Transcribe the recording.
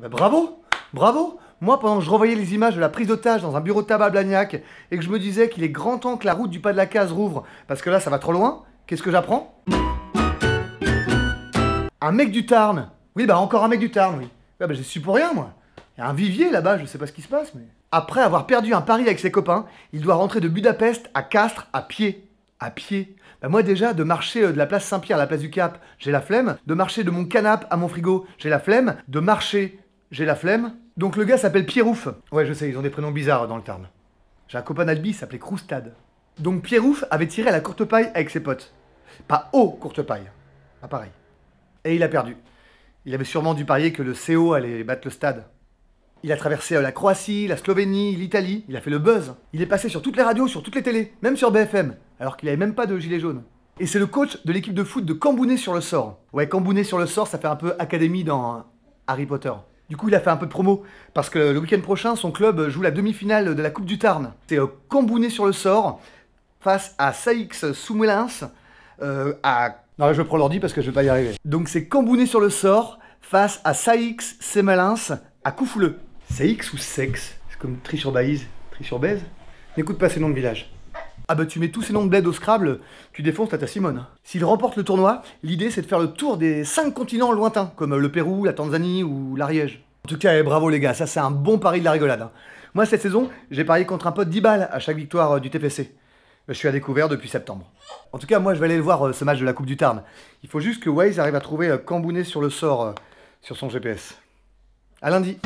Ah ben bravo Bravo Moi, pendant que je revoyais les images de la prise d'otage dans un bureau de tabac à Blagnac et que je me disais qu'il est grand temps que la route du pas de la case rouvre parce que là, ça va trop loin, qu'est-ce que j'apprends Un mec du Tarn Oui, bah encore un mec du Tarn, oui. bah, j'ai su pour rien, moi. Il y a un vivier là-bas, je sais pas ce qui se passe, mais. Après avoir perdu un pari avec ses copains, il doit rentrer de Budapest à Castres à pied. À pied bah moi déjà, de marcher euh, de la place Saint-Pierre à la place du Cap, j'ai la flemme. De marcher de mon canap' à mon frigo, j'ai la flemme. De marcher j'ai la flemme. Donc le gars s'appelle Pierrouf. Ouais, je sais, ils ont des prénoms bizarres dans le terme. J'ai un copain s'appelait Croustad. Donc Pierrouf avait tiré à la courte paille avec ses potes. Pas au courte paille. Pas pareil. Et il a perdu. Il avait sûrement dû parier que le CO allait battre le stade. Il a traversé la Croatie, la Slovénie, l'Italie, il a fait le buzz. Il est passé sur toutes les radios, sur toutes les télés, même sur BFM, alors qu'il avait même pas de gilet jaune. Et c'est le coach de l'équipe de foot de Cambounet sur le sort. Ouais, Cambounet sur le sort, ça fait un peu académie dans Harry Potter. Du coup, il a fait un peu de promo, parce que le week-end prochain, son club joue la demi-finale de la Coupe du Tarn. C'est euh, Cambounet sur le sort, face à Saïx Soumoulins, euh, à... Non, je prends l'ordi parce que je vais pas y arriver. Donc c'est Cambounet sur le sort, face à Saïx Semelins, à Coufouleux. Saïx ou Sex C'est comme sur sur Trichurbaise N'écoute pas ces noms de village. Ah bah tu mets tous ces noms de bled au Scrabble, tu défonces Tata Simone. S'il remporte le tournoi, l'idée c'est de faire le tour des 5 continents lointains, comme euh, le Pérou, la Tanzanie ou l'Ariège. En tout cas, eh, bravo les gars, ça c'est un bon pari de la rigolade. Hein. Moi cette saison, j'ai parié contre un pote 10 balles à chaque victoire euh, du TPC. Je suis à découvert depuis septembre. En tout cas, moi je vais aller voir euh, ce match de la Coupe du Tarn. Il faut juste que Waze arrive à trouver Cambounet sur le sort sur son GPS. À lundi.